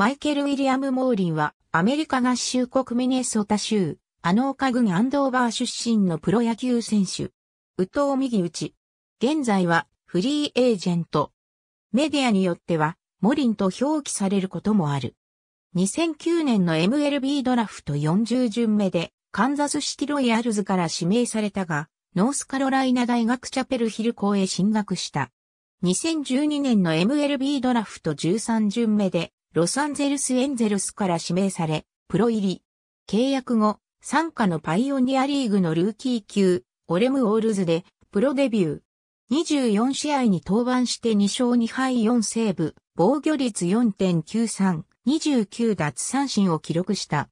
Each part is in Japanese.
マイケル・ウィリアム・モーリンは、アメリカ合衆国ミネソタ州、アノーカ郡アンドーバー出身のプロ野球選手。宇藤右打ち。現在は、フリーエージェント。メディアによっては、モリンと表記されることもある。2009年の MLB ドラフト40巡目で、カンザスシティロイヤルズから指名されたが、ノースカロライナ大学チャペルヒル校へ進学した。2012年の MLB ドラフト13巡目でロサンゼルスエンゼルスから指名され、プロ入り。契約後、参加のパイオニアリーグのルーキー級、オレム・オールズで、プロデビュー。24試合に登板して2勝2敗4セーブ、防御率4.93、29奪三振を記録した。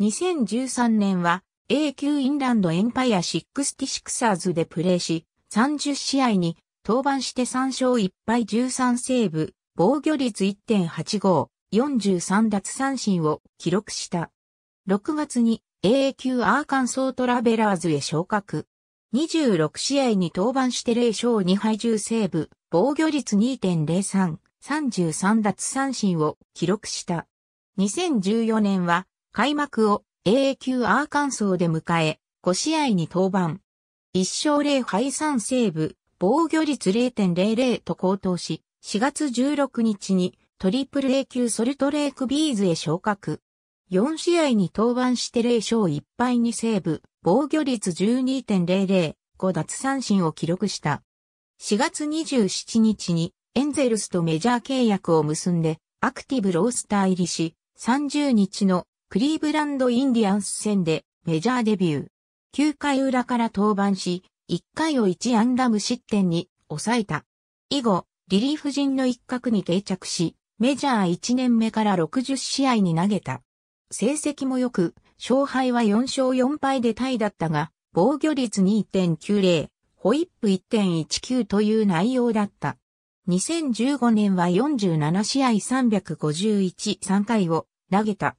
2013年は A 級インランドエンパイア66アーズでプレーし、30試合に登板して3勝1敗13セーブ、防御率1.85、43奪三振を記録した。6月に AA 級アーカンソートラベラーズへ昇格。26試合に登板して0勝2敗10セーブ、防御率2.03、33奪三振を記録した。2014年は開幕を AA 級アーカンソーで迎え、5試合に登板。1勝0敗3セーブ、防御率0.00と高騰し、4月16日にトリプル A 級ソルトレークビーズへ昇格。4試合に登板して0勝1敗にセーブ、防御率12.00、5奪三振を記録した。4月27日にエンゼルスとメジャー契約を結んでアクティブロースター入りし、30日のクリーブランドインディアンス戦でメジャーデビュー。9回裏から登板し、1回を1ンダム失点に抑えた。以後、リリーフ陣の一角に定着し、メジャー1年目から60試合に投げた。成績も良く、勝敗は4勝4敗でタイだったが、防御率2.90、ホイップ1.19という内容だった。2015年は47試合351-3回を投げた。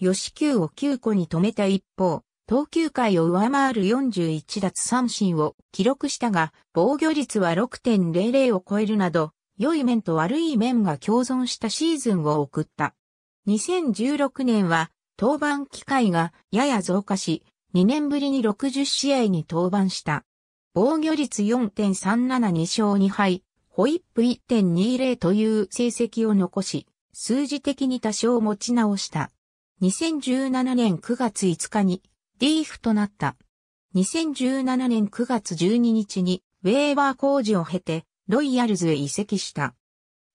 吉球を9個に止めた一方、投球回を上回る41奪三振を記録したが、防御率は6.00を超えるなど、良い面と悪い面が共存したシーズンを送った。2016年は登板機会がやや増加し、2年ぶりに60試合に登板した。防御率4.372勝2敗、ホイップ1.20という成績を残し、数字的に多少持ち直した。2017年9月5日にリーフとなった。2017年9月12日にウェーバー工事を経てロイヤルズへ移籍した。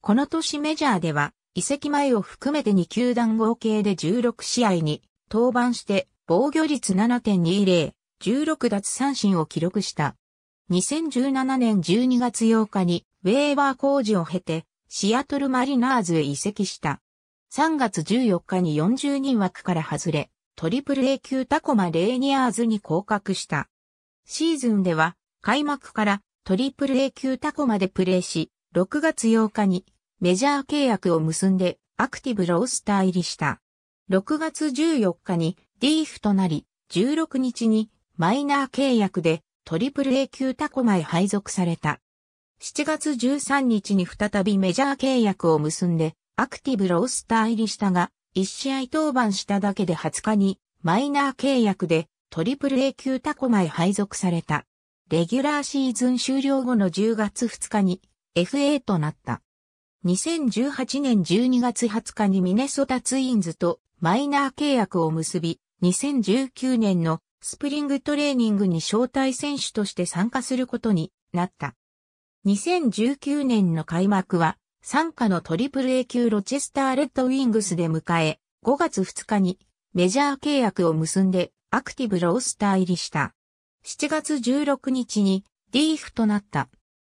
この年メジャーでは、移籍前を含めて2球団合計で16試合に登板して、防御率7.20、16奪三振を記録した。2017年12月8日にウェーバー工事を経て、シアトルマリナーズへ移籍した。3月14日に40人枠から外れ、トリプル A 級タコマレーニアーズに降格した。シーズンでは、開幕からトリプル A 級タコまでプレーし、6月8日にメジャー契約を結んでアクティブロースター入りした。6月14日にィーフとなり、16日にマイナー契約でトリプル A 級タコマへ配属された。7月13日に再びメジャー契約を結んでアクティブロースター入りしたが、1試合登板しただけで20日にマイナー契約でトリプル A 級タコマへ配属された。レギュラーシーズン終了後の10月2日に FA となった。2018年12月20日にミネソタツインズとマイナー契約を結び、2019年のスプリングトレーニングに招待選手として参加することになった。2019年の開幕は、参加のトリプル A 級ロチェスターレッドウィングスで迎え、5月2日にメジャー契約を結んでアクティブロースター入りした。7月16日にリーフとなった。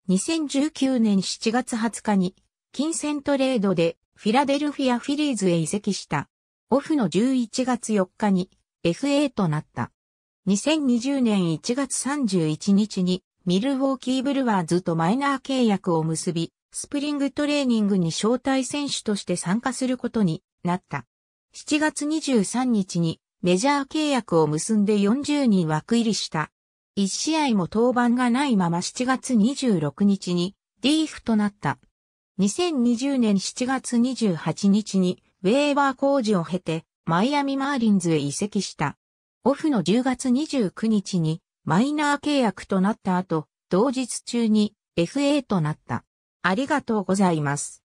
2019年7月20日に金銭トレードでフィラデルフィアフィリーズへ移籍した。オフの11月4日に FA となった。2020年1月31日にミルウォーキーブルワーズとマイナー契約を結び、スプリングトレーニングに招待選手として参加することになった。7月23日にメジャー契約を結んで40人枠入りした1試合も登板がないまま7月26日にリーフとなった。2020年7月28日にウェーバー工事を経てマイアミマーリンズへ移籍した。オフの10月29日にマイナー契約となった後、同日中に FA となった。ありがとうございます。